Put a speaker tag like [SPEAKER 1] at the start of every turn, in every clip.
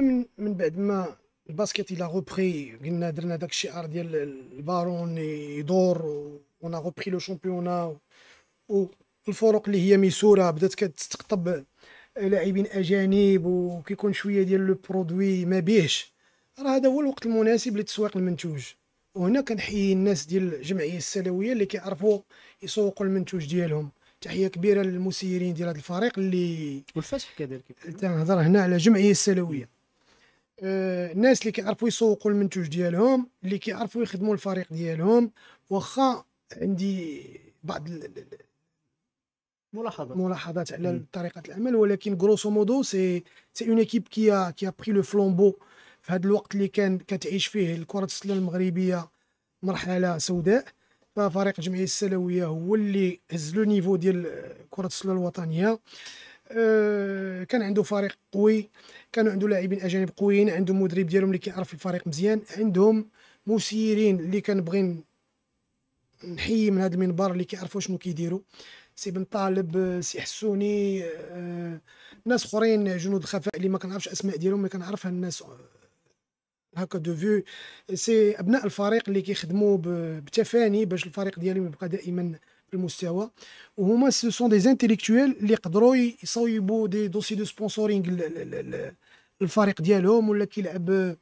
[SPEAKER 1] من من بعد ما الباسكيت الى روبري قلنا درنا داك الشعار ديال البارون يدور ونا روبري لو شامبيونا والفرق اللي هي ميسوره بدات كتستقطب لاعبين اجانب وكيكون شويه ديال لو برودوي ما بيهش راه هذا هو الوقت المناسب لتسويق المنتوج وهنا كنحيي الناس ديال الجمعيه السلويه اللي كيعرفوا يسوقوا المنتوج ديالهم تحيه كبيره للمسيرين ديال هذا الفريق اللي والفتح كذلك تنهضر هنا على جمعيه السلويه آه، الناس اللي كيعرفوا يسوقوا المنتوج ديالهم اللي كيعرفوا يخدموا الفريق ديالهم واخا عندي بعض ملاحظات ملاحظات على طريقه العمل ولكن غروسو مودو سي سي اون ايكيب كي كي بري لو فلومبو في هذا الوقت اللي كان كتعيش فيه الكره السله المغربيه مرحله سوداء ففريق جمعيه السلويه هو اللي هز لو نيفو ديال كره السله الوطنيه آه، كان عنده فريق قوي كانوا عنده لاعبين اجانب قويين عنده مدرب ديالهم اللي كيعرف الفريق مزيان عندهم مسيرين اللي كنبغي نحيي من هذا المنبر اللي كيعرفوا شنو كيديروا سي بن طالب آه، سي حسوني آه، ناس اخرين جنود الخفاء اللي ما كنعرفش اسماء ديالهم ما كنعرفها الناس هكا دو فيو سي ابناء الفريق اللي كيخدموا بتفاني باش الفريق ديالهم يبقى دائما المستوى وهما سو سون دي انتيليكتويل اللي يقدروا يصايبوا دي دوسي دو سبونسورينغ الفريق ديالهم ولا كيلعب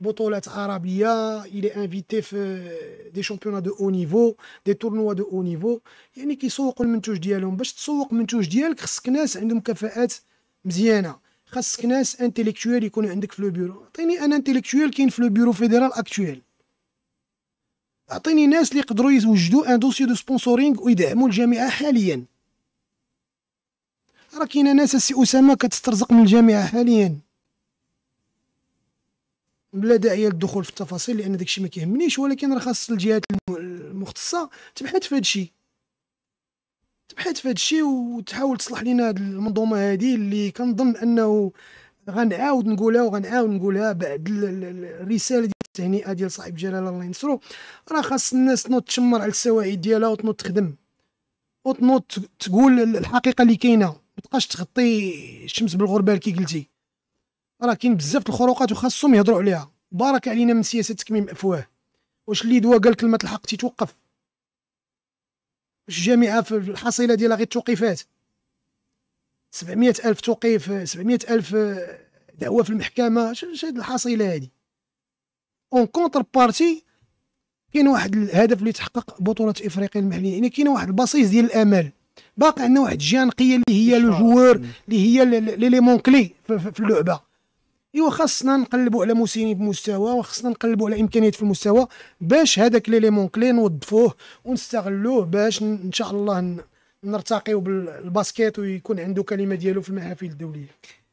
[SPEAKER 1] بطولات عربيه الى انفيتي في دي شامبيونا دو او نيفو دي تورنوا دو او نيفو يعني كيسوقوا المنتوج ديالهم باش تسوق المنتوج ديالك خصك ناس عندهم كفاءات مزيانه خاصك ناس انتيليكتوال يكونوا عندك في لو بيرو عطيني انا انتيليكتوال كاين في لو بيرو فيدرال اكتويل اعطيني ناس اللي يقدروا يوجدوا ان دوسي دو سبونسورينغ ويدعموا الجامعه حاليا راه كاينه ناس السي اسامه كتسترزق من الجامعه حاليا بلا داعي للدخول في التفاصيل لان داكشي ما كيهمنيش ولكن راه خاص الجهات المختصه تبحث في هادشي تبحث في هادشي وتحاول تصلح لينا هاد المنظومه هادي اللي كنظن انه غنعاود نقولها وغنعاود نقولها بعد الرساله التهنئه ديال صاحب جلاله الله ينصرو راه خاص الناس تنوض تشمر على السواعي ديالها وتنوض تخدم وتنوض تقول الحقيقه اللي كاينه ما تبقاش تغطي الشمس بالغربال كي قلتي راه كاين بزاف الخروقات وخاصهم يهضروا عليها بارك علينا من سياسه تكميم افواه واش اللي دوا قال كلمه الحق تيتوقف واش الجامعه في الحصيله ديالها غير توقيفات 700 الف توقيف 700 الف دعوه في المحكمه شنو هاد الحصيله هادي اون كونتر بارتي كاين واحد الهدف اللي تحقق بطوله افريقيا المحليه يعني كاين واحد البصيص ديال الامال باقي عندنا واحد الجهه نقيه اللي هي لو جوار اللي هي ليليمون كلي في اللعبه ايوا خاصنا نقلبوا على موسيني بمستوى وخاصنا نقلبوا على امكانيات في المستوى باش هذاك ليليمون كلي نوظفوه ونستغلوه باش ان شاء الله نرتقيو بالباسكيت ويكون عنده كلمه ديالو في المحافل الدوليه